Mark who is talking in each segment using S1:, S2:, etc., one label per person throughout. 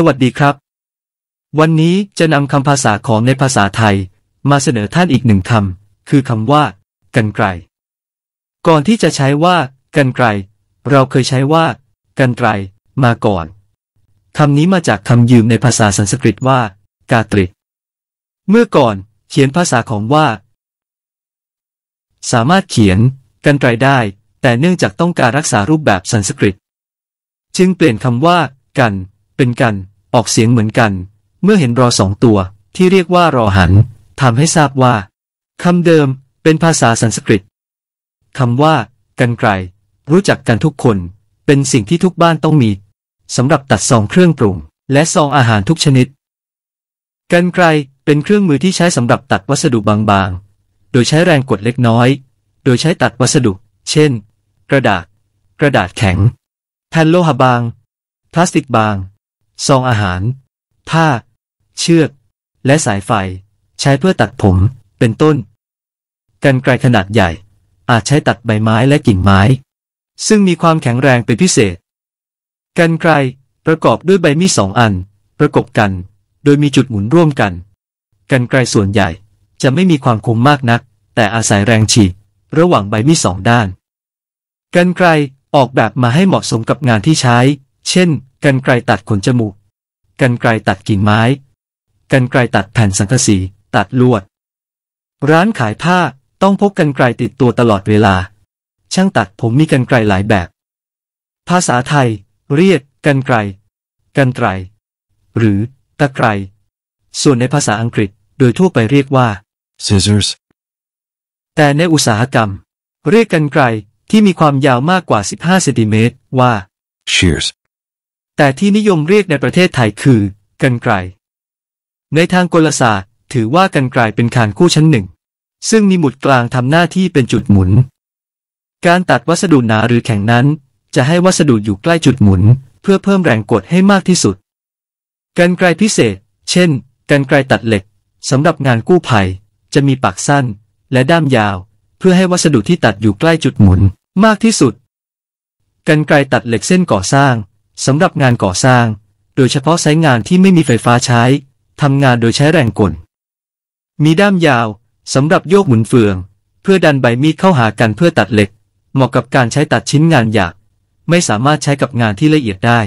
S1: สวัสดีครับ วันนี้จะนำคำภาษาของในภาษาไทย มาเสนอท่านอีกหนึ่งคำ คือคำว่า กันไกลก่อนที่จะใช้ว่า กันไกลเราเคยใช้ว่า กันไกลมาก่อน คำนี้มาจากคำยืมในภาษาสันสกฤตว่า กาตริ เมื่อก่อนเขียนภาษาของว่า สามารถเขียน กันไกลได้ แต่เนื่องจากต้องการรักษารูปแบบสันสกฤต จึงเปลี่ยนคำว่า กันเป็นกันออกเสียงเหมือนกัน เมื่อเห็นรอสองตัว ที่เรียกว่ารอหันทำให้ทราบว่าคำเดิมเป็นภาษาสันสกฤตคำว่ากันไกร รู้จักกันทุกคนเป็นสิ่งที่ทุกบ้านต้องมีสำหรับตัดซองเครื่องปรุง และซองอาหารทุกชนิด กันไกรเป็นเครื่องมือที่ใช้สำหรับตัดวัสดุบางๆ โดยใช้แรงกดเล็กน้อย โดยใช้ตัดวัสดุ เช่น กระดาษ กระดาษแข็งแผ่นโลหะบาง พลาสติกบางซองอาหาร ผ้า เชือก และสายไฟ ใช้เพื่อตัดผม เป็นต้น กันไกลขนาดใหญ่ อาจใช้ตัดใบไม้และกิ่งไม้ ซึ่งมีความแข็งแรงเป็นพิเศษ กันไกลประกอบด้วยใบมีดสองอัน ประกบกัน โดยมีจุดหมุนร่วมกัน กันไกลส่วนใหญ่จะไม่มีความคมมากนัก แต่อาศัยแรงฉีดระหว่างใบมีดสองด้าน กันไกลออกแบบมาให้เหมาะสมกับงานที่ใช้เช่นกันไกรตัดขนจมูกกันไกรตัดกิ่งไม้กันไกรตัดแผ่นสังกะสีตัดลวด ร้านขายผ้าต้องพกกันไกรติดตัวตลอดเวลา ช่างตัดผมมีกันไกรหลายแบบ ภาษาไทย เรียกกันไกรกันไตรหรือ ตะไกรส่วนในภาษาอังกฤษโดยทั่วไปเรียกว่า scissors แต่ในอุตสาหกรรม เรียกกันไกรที่มีความยาวมากกว่า15เซนติเมตรว่า shears แต่ที่นิยมเรียกในประเทศไทยคือ กันไกรในทางกลศาสตร์ ถือว่ากันไกรเป็นคานคู่ชั้นหนึ่ง ซึ่งมีหมุดกลางทำหน้าที่เป็นจุดหมุน การตัดวัสดุหนาหรือแข็งนั้น จะให้วัสดุอยู่ใกล้จุดหมุน เพื่อเพิ่มแรงกดให้มากที่สุด กันไกรพิเศษ เช่น กันไกรตัดเหล็กสำหรับงานกู้ภัย จะมีปากสั้น และด้ามยาว เพื่อให้วัสดุที่ตัดอยู่ใกล้จุดหมุนมากที่สุด กันไกรตัดเหล็กเส้นก่อสร้างสำหรับงานก่อสร้าง โดยเฉพาะใช้งานที่ไม่มีไฟฟ้าใช้ ทำงานโดยใช้แรงกล มีด้ามยาว สำหรับโยกหมุนเฟือง เพื่อดันใบมีดเข้าหากันเพื่อตัดเหล็ก เหมาะกับการใช้ตัดชิ้นงานหยาบไม่สามารถใช้กับงานที่ละเอียดได้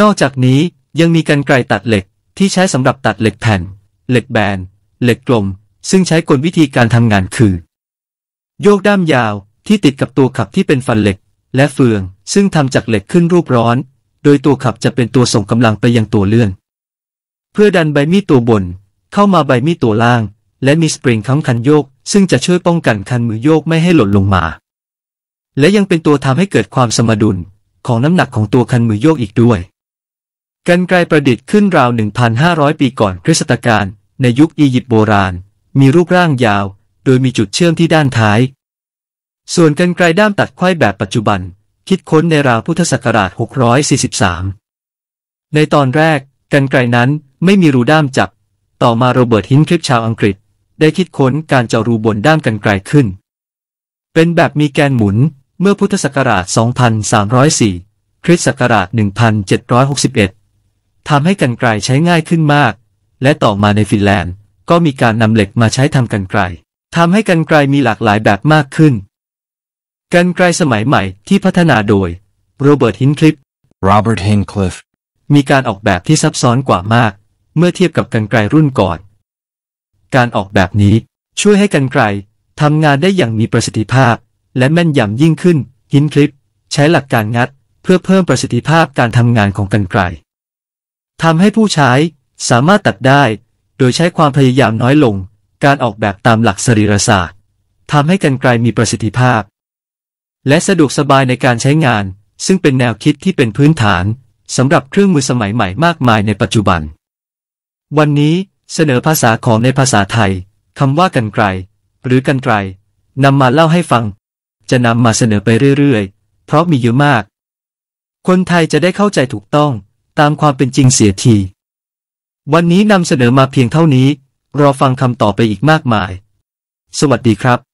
S1: นอกจากนี้ยังมีกันไกรตัดเหล็กที่ใช้สำหรับตัดเหล็กแผ่น เหล็กแบน เหล็กกลม ซึ่งใช้กลวิธีการทำงานคือ โยกด้ามยาวที่ติดกับตัวขับที่เป็นฟันเหล็กและเฟืองซึ่งทำจากเหล็กขึ้นรูปร้อน โดยตัวขับจะเป็นตัวส่งกำลังไปยังตัวเลื่อน เพื่อดันใบมีดตัวบนเข้ามาใบมีดตัวล่าง และมีสปริงค้ำคันโยก ซึ่งจะช่วยป้องกันคันมือโยกไม่ให้หล่นลงมา และยังเป็นตัวทำให้เกิดความสมดุลของน้ำหนักของตัวคันมือโยกอีกด้วยกันไกลประดิษฐ์ขึ้นราว1,500ปีก่อนคริสตกาลในยุคอียิปต์โบราณ มีรูปร่างยาว โดยมีจุดเชื่อมที่ด้านท้ายส่วนกันไกลด้ามตัดไขว้แบบปัจจุบัน คิดค้นในราวพุทธศักราช 643 ในตอนแรก กันไกลนั้นไม่มีรูด้ามจับ ต่อมาโรเบิร์ตฮินคลิปชาวอังกฤษ ได้คิดค้นการเจาะรูบนด้ามกันไกลขึ้น เป็นแบบมีแกนหมุน เมื่อพุทธศักราช 2304คริสต์ศักราช1761ทำให้กันไกลใช้ง่ายขึ้นมาก และต่อมาในฟินแลนด์ ก็มีการนำเหล็กมาใช้ทำกันไกลทำให้กันไกลมีหลากหลายแบบมากขึ้นกันไกลสมัยใหม่ที่พัฒนาโดยโรเบิร์ตฮินคลิฟ โรเบิร์ตฮินคลิฟ มีการออกแบบที่ซับซ้อนกว่ามาก เมื่อเทียบกับกันไกลรุ่นก่อน การออกแบบนี้ ช่วยให้กันไกลทำงานได้อย่างมีประสิทธิภาพ และแม่นยำยิ่งขึ้นฮินคลิปใช้หลักการงัด เพื่อเพิ่มประสิทธิภาพการทำงานของกันไกลทำให้ผู้ใช้สามารถตัดได้ โดยใช้ความพยายามน้อยลง การออกแบบตามหลักสรีรศาสตร์ทำให้กันไกลมีประสิทธิภาพและสะดวกสบายในการใช้งานซึ่งเป็นแนวคิดที่เป็นพื้นฐานสำหรับเครื่องมือสมัยใหม่มากมายในปัจจุบัน วันนี้เสนอภาษาของในภาษาไทยคำว่ากันไกลหรือกันไกลนำมาเล่าให้ฟัง จะนำมาเสนอไปเรื่อยๆ เพราะมีเยอะมาก คนไทยจะได้เข้าใจถูกต้องตามความเป็นจริงเสียที วันนี้นำเสนอมาเพียงเท่านี้รอฟังคำต่อไปอีกมากมาย สวัสดีครับ